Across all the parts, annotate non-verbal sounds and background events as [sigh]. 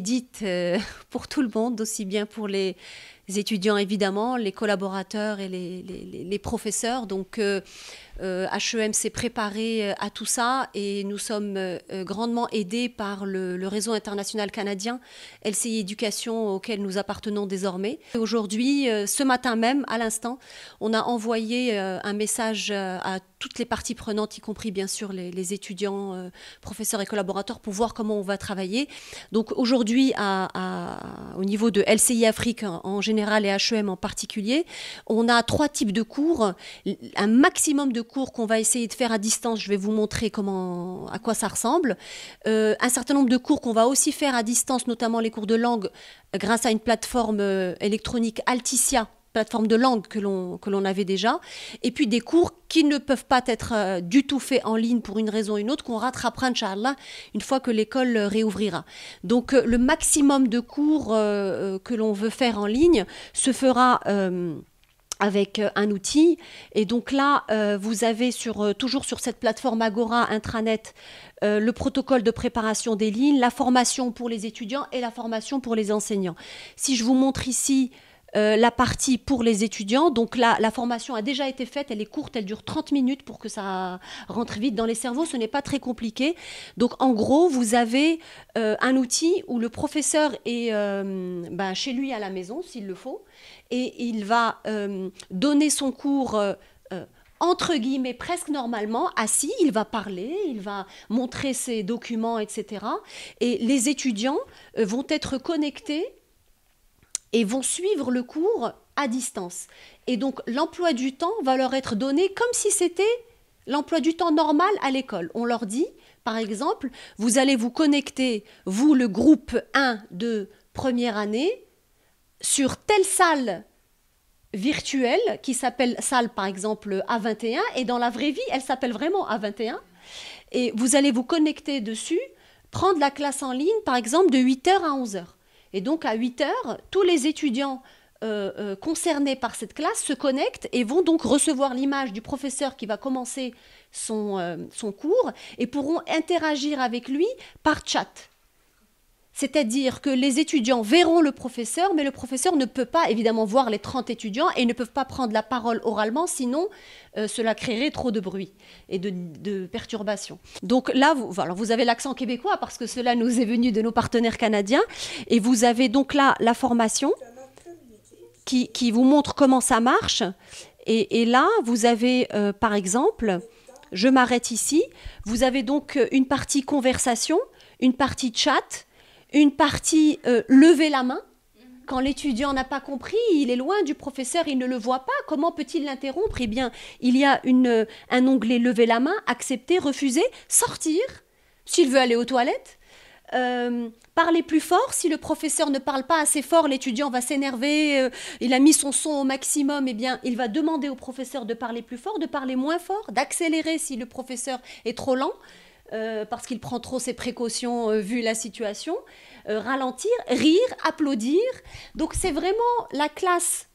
dites euh, [laughs] pour tout le monde, aussi bien pour les étudiants évidemment, les collaborateurs et les, les, professeurs. Donc euh, HEM euh, s'est préparé euh, à tout ça et nous sommes euh, grandement aidés par le, réseau international canadien LCI Éducation auquel nous appartenons désormais. Aujourd'hui, ce matin même, à l'instant, on a envoyé un message à toutes les parties prenantes, y compris bien sûr les, étudiants, professeurs et collaborateurs, pour voir comment on va travailler. Donc aujourd'hui, à, au niveau de LCI Afrique en général, et HEM en particulier, on a trois types de cours, un maximum de cours qu'on va essayer de faire à distance. Je vais vous montrer comment, à quoi ça ressemble. Euh, un certain nombre de cours qu'on va aussi faire à distance, notamment les cours de langue, grâce à une plateforme euh, électronique Alticia plateforme de langue que l'on avait déjà, et puis des cours qui ne peuvent pas être euh, du tout faits en ligne pour une raison ou une autre, qu'on rattrapera, Inch'Allah, une fois que l'école euh, réouvrira. Donc euh, le maximum de cours que l'on veut faire en ligne se fera... avec un outil. Et donc là, vous avez sur, toujours sur cette plateforme Agora Intranet le protocole de préparation des lignes, la formation pour les étudiants et la formation pour les enseignants. Si je vous montre ici euh, la partie pour les étudiants. Donc là, la formation a déjà été faite, elle est courte, elle dure 30 minutes pour que ça rentre vite dans les cerveaux, ce n'est pas très compliqué. Donc en gros, vous avez euh, un outil où le professeur est euh, ben, chez lui à la maison, s'il le faut, et il va donner son cours entre guillemets presque normalement, assis, il va parler, il va montrer ses documents, etc. Et les étudiants vont être connectés et vont suivre le cours à distance. Et donc l'emploi du temps va leur être donné comme si c'était l'emploi du temps normal à l'école. On leur dit, par exemple, vous allez vous connecter, vous, le groupe 1 de première année, sur telle salle virtuelle qui s'appelle salle, par exemple, A21, et dans la vraie vie, elle s'appelle vraiment A21. Et vous allez vous connecter dessus, prendre la classe en ligne, par exemple, de 8h à 11h. Et donc à 8 heures, tous les étudiants euh, euh, concernés par cette classe se connectent et vont donc recevoir l'image du professeur qui va commencer son, euh, son cours et pourront interagir avec lui par chat. C'est-à-dire que les étudiants verront le professeur, mais le professeur ne peut pas évidemment voir les 30 étudiants et ne peuvent pas prendre la parole oralement, sinon euh, cela créerait trop de bruit et de, perturbation. perturbations. Donc là, vous, vous avez l'accent québécois parce que cela nous est venu de nos partenaires canadiens. Et vous avez donc là la formation qui, vous montre comment ça marche. Et, là, vous avez euh, par exemple, je m'arrête ici, vous avez donc euh, une partie conversation, une partie chat une partie euh, lever la main. Quand l'étudiant n'a pas compris, il est loin du professeur, il ne le voit pas. Comment peut-il l'interrompre Eh bien, il y a une, un onglet lever la main, accepter, refuser, sortir, s'il veut aller aux toilettes. Euh, parler plus fort. Si le professeur ne parle pas assez fort, l'étudiant va s'énerver. Euh, il a mis son son au maximum. Eh bien, il va demander au professeur de parler plus fort, de parler moins fort, d'accélérer si le professeur est trop lent. Euh, parce qu'il prend trop ses précautions euh, vu la situation, euh, ralentir, rire, applaudir. Donc c'est vraiment la classe,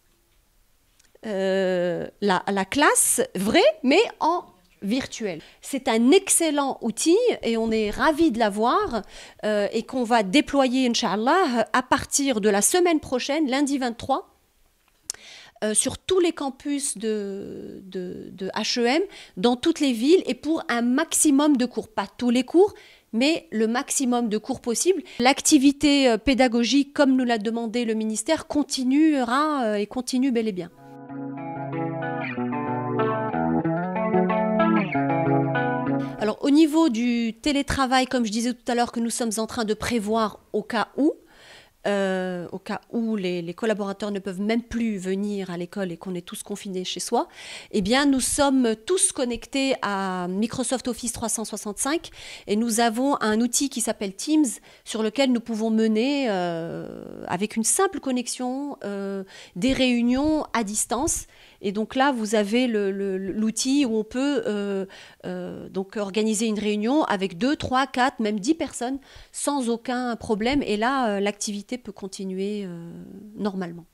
la, classe vraie, mais en virtuel. C'est un excellent outil et on est ravis de l'avoir et qu'on va déployer, inshallah, à partir de la semaine prochaine, lundi 23 euh, sur tous les campus de, de, HEM, dans toutes les villes et pour un maximum de cours. Pas tous les cours, mais le maximum de cours possible. L'activité euh, pédagogique, comme nous l'a demandé le ministère, continuera euh, et continue bel et bien. Alors au niveau du télétravail, comme je disais tout à l'heure, que nous sommes en train de prévoir au cas où, euh, au cas où les, collaborateurs ne peuvent même plus venir à l'école et qu'on est tous confinés chez soi, eh bien, nous sommes tous connectés à Microsoft Office 365 et nous avons un outil qui s'appelle Teams sur lequel nous pouvons mener, euh, avec une simple connexion, euh, des réunions à distance. Et donc là, vous avez l'outil où on peut donc organiser une réunion avec 2, 3, 4, même 10 personnes sans aucun problème. Et là, l'activité peut continuer euh, normalement.